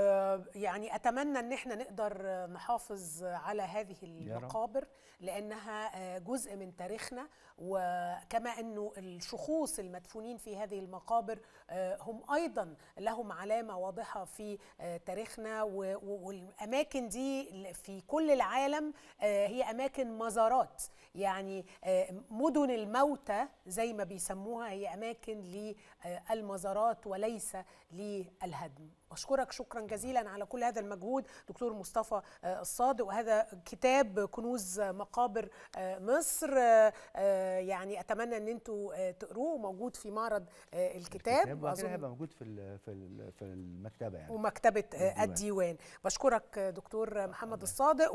آه، يعني اتمنى ان احنا نقدر نحافظ على هذه المقابر لانها آه، جزء من تاريخنا وكما انه الشخوص المدفونين في هذه المقابر آه، هم ايضا لهم علامه واضحه في تاريخنا والاماكن دي في كل العالم هي اماكن مزارات يعني مدن الموتى زي ما بيسموها هي اماكن للمزارات وليس للهدم أشكرك شكرا جزيلا على كل هذا المجهود دكتور مصطفى آه، الصادق وهذا كتاب كنوز مقابر آه، مصر آه، يعني أتمنى أن أنتوا تقروه موجود في معرض الكتاب الكتاب هيبقى موجود في في المكتبة يعني ومكتبة الديوان بشكرك دكتور محمد الصادق